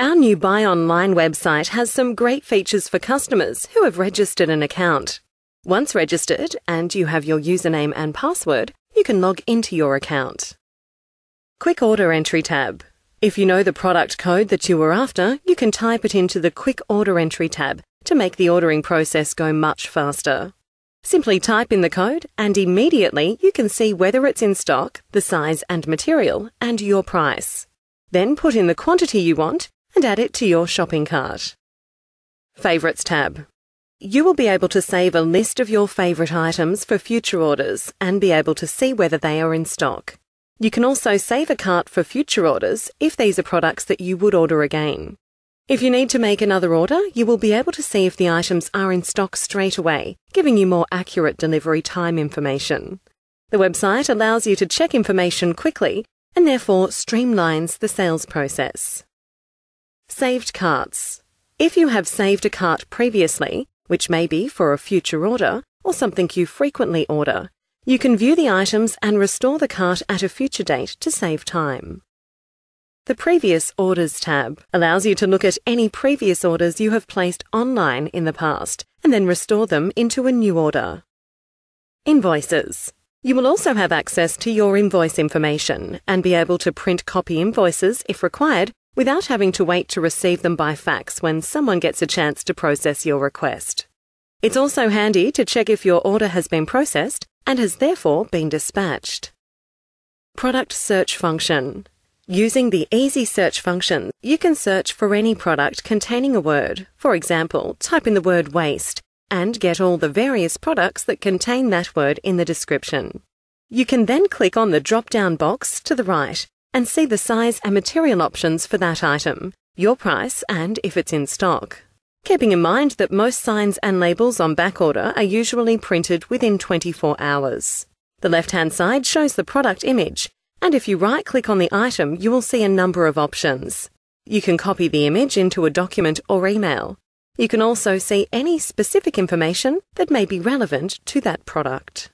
Our new Buy Online website has some great features for customers who have registered an account. Once registered and you have your username and password, you can log into your account. Quick Order Entry tab. If you know the product code that you were after, you can type it into the Quick Order Entry tab to make the ordering process go much faster. Simply type in the code and immediately you can see whether it's in stock, the size and material, and your price. Then put in the quantity you want and add it to your shopping cart. Favourites tab. You will be able to save a list of your favourite items for future orders and be able to see whether they are in stock. You can also save a cart for future orders if these are products that you would order again. If you need to make another order, you will be able to see if the items are in stock straight away, giving you more accurate delivery time information. The website allows you to check information quickly and therefore streamlines the sales process. Saved carts. If you have saved a cart previously, which may be for a future order or something you frequently order, you can view the items and restore the cart at a future date to save time. The Previous Orders tab allows you to look at any previous orders you have placed online in the past and then restore them into a new order. Invoices. You will also have access to your invoice information and be able to print copy invoices if required without having to wait to receive them by fax when someone gets a chance to process your request. It's also handy to check if your order has been processed and has therefore been dispatched. Product search function. Using the easy search function, you can search for any product containing a word. For example, type in the word waste and get all the various products that contain that word in the description. You can then click on the drop down box to the right and see the size and material options for that item, your price, and if it's in stock. Keeping in mind that most signs and labels on back order are usually printed within 24 hours. The left-hand side shows the product image, and if you right-click on the item, you will see a number of options. You can copy the image into a document or email. You can also see any specific information that may be relevant to that product.